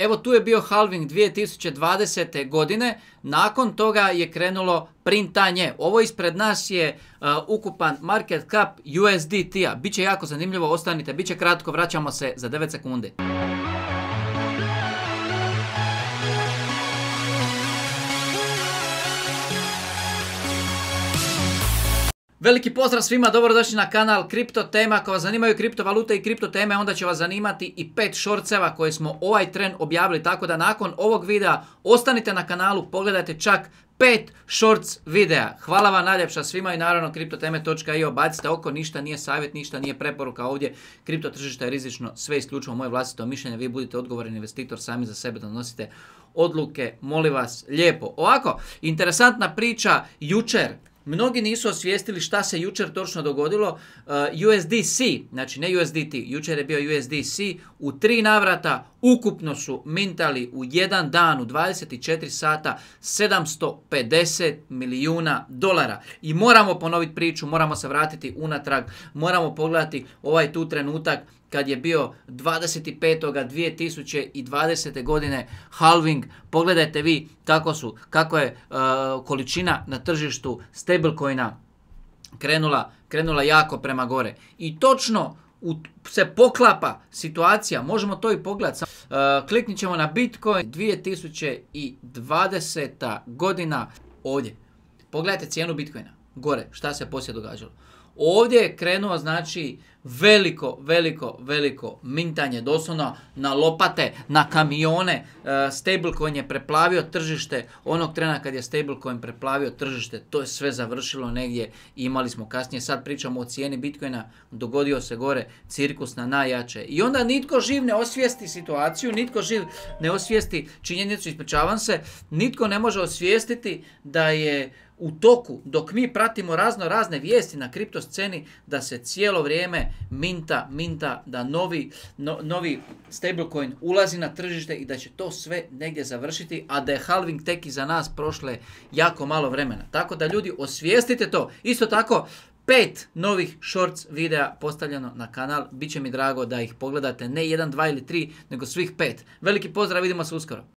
Evo tu je bio halving 2020. godine, nakon toga je krenulo printanje. Ovo ispred nas je e, ukupan market cap USDT-a. Biće jako zanimljivo, ostanite, biće kratko, vraćamo se za 9 sekundi. Veliki pozdrav svima, dobrodošli na kanal Kripto Tema. Ako vas zanimaju kriptovalute i kripto teme, onda će vas zanimati i pet šorceva koje smo ovaj tren objavili. Tako da nakon ovog videa ostanite na kanalu, pogledajte čak pet shorts videa. Hvala vam najljepša svima i naravno kriptoteme.io bacite oko, ništa nije savjet, ništa nije preporuka ovdje. Kripto tržište je rizično, sve isključivo moje vlastito mišljenje, vi budite odgovorni investitor sami za sebe donosite odluke, molim vas lijepo. Ovako, interesantna priča jučer Mnogi nisu osvijestili šta se jučer točno dogodilo. USDC, uh, znači ne USDT, jučer je bio USDC, u tri navrata ukupno su mintali u jedan dan, u 24 sata, 750 milijuna dolara. I moramo ponoviti priču, moramo se vratiti unatrag, moramo pogledati ovaj tu trenutak kad je bio 25.2020. godine halving. Pogledajte vi kako su, kako je uh, količina na tržištu stablecoina krenula, krenula jako prema gore. I točno u, se poklapa situacija, možemo to i pogledati. Uh, e, kliknit ćemo na Bitcoin 2020. godina ovdje. Pogledajte cijenu Bitcoina, gore, šta se poslije događalo. Ovdje je krenuo znači veliko, veliko, veliko mintanje doslovno na lopate, na kamione. E, Stablecoin je preplavio tržište, onog trena kad je Stablecoin preplavio tržište, to je sve završilo negdje. Imali smo kasnije, sad pričamo o cijeni Bitcoina, dogodio se gore cirkus na najjače. I onda nitko živ ne osvijesti situaciju, nitko živ ne osvijesti činjenicu, ispričavam se, nitko ne može osvijestiti da je u toku dok mi pratimo razno razne vijesti na kripto sceni da se cijelo vrijeme minta, minta da novi, no, novi stablecoin ulazi na tržište i da će to sve negdje završiti, a da je halving tek za nas prošle jako malo vremena. Tako da ljudi osvijestite to. Isto tako, pet novih shorts videa postavljeno na kanal. Biće mi drago da ih pogledate ne jedan, dva ili tri, nego svih pet. Veliki pozdrav, vidimo se uskoro.